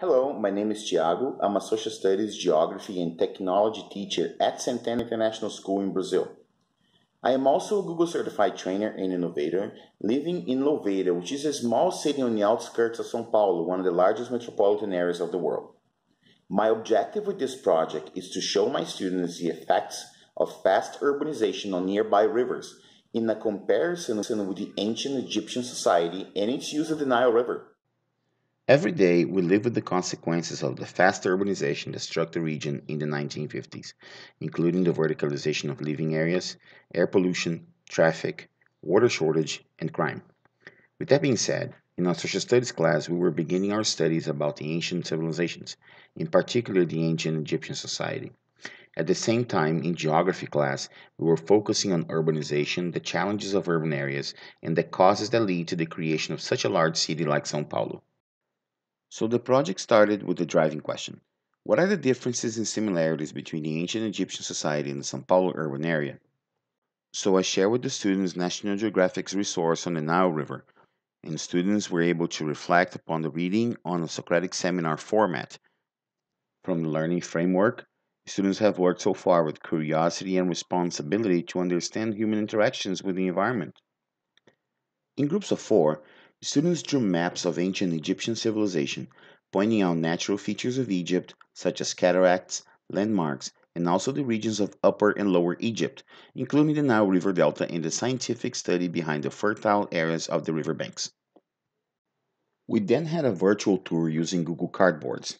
Hello, my name is Tiago. I'm a Social Studies, Geography and Technology teacher at Santana International School in Brazil. I am also a Google Certified Trainer and Innovator, living in Louveira, which is a small city on the outskirts of São Paulo, one of the largest metropolitan areas of the world. My objective with this project is to show my students the effects of fast urbanization on nearby rivers in a comparison with the ancient Egyptian society and its use of the Nile River. Every day, we live with the consequences of the fast urbanization that struck the region in the 1950s, including the verticalization of living areas, air pollution, traffic, water shortage, and crime. With that being said, in our social studies class, we were beginning our studies about the ancient civilizations, in particular the ancient Egyptian society. At the same time, in geography class, we were focusing on urbanization, the challenges of urban areas, and the causes that lead to the creation of such a large city like Sao Paulo. So the project started with the driving question. What are the differences and similarities between the ancient Egyptian society and the Sao Paulo urban area? So I shared with the students National Geographic's resource on the Nile River, and students were able to reflect upon the reading on a Socratic seminar format. From the learning framework, students have worked so far with curiosity and responsibility to understand human interactions with the environment. In groups of four, Students drew maps of ancient Egyptian civilization, pointing out natural features of Egypt such as cataracts, landmarks, and also the regions of Upper and Lower Egypt, including the Nile River Delta and the scientific study behind the fertile areas of the riverbanks. We then had a virtual tour using Google Cardboards.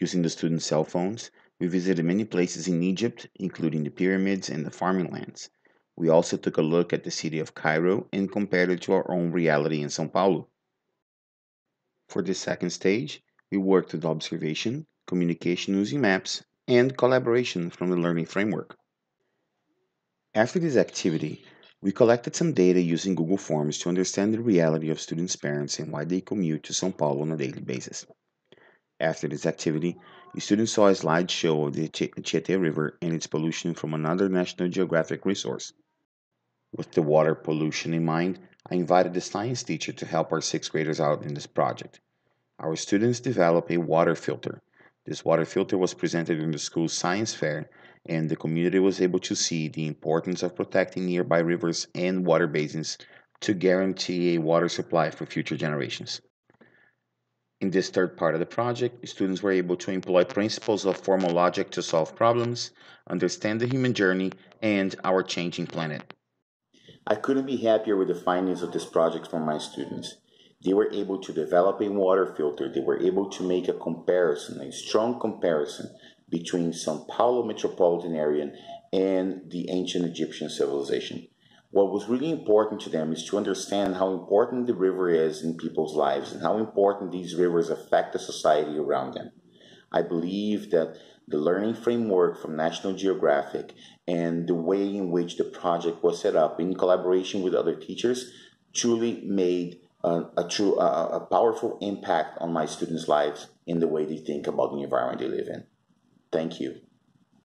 Using the students' cell phones, we visited many places in Egypt, including the pyramids and the farming lands. We also took a look at the city of Cairo and compared it to our own reality in Sao Paulo. For the second stage, we worked with observation, communication using maps, and collaboration from the learning framework. After this activity, we collected some data using Google Forms to understand the reality of students' parents and why they commute to São Paulo on a daily basis. After this activity, the students saw a slideshow of the Chete River and its pollution from another National Geographic resource. With the water pollution in mind, I invited the science teacher to help our sixth graders out in this project. Our students developed a water filter. This water filter was presented in the school's science fair, and the community was able to see the importance of protecting nearby rivers and water basins to guarantee a water supply for future generations. In this third part of the project, students were able to employ principles of formal logic to solve problems, understand the human journey, and our changing planet. I couldn't be happier with the findings of this project from my students. They were able to develop a water filter. They were able to make a comparison, a strong comparison between Sao Paulo metropolitan area and the ancient Egyptian civilization what was really important to them is to understand how important the river is in people's lives and how important these rivers affect the society around them. I believe that the learning framework from National Geographic and the way in which the project was set up in collaboration with other teachers truly made a, a true a, a powerful impact on my students' lives in the way they think about the environment they live in. Thank you.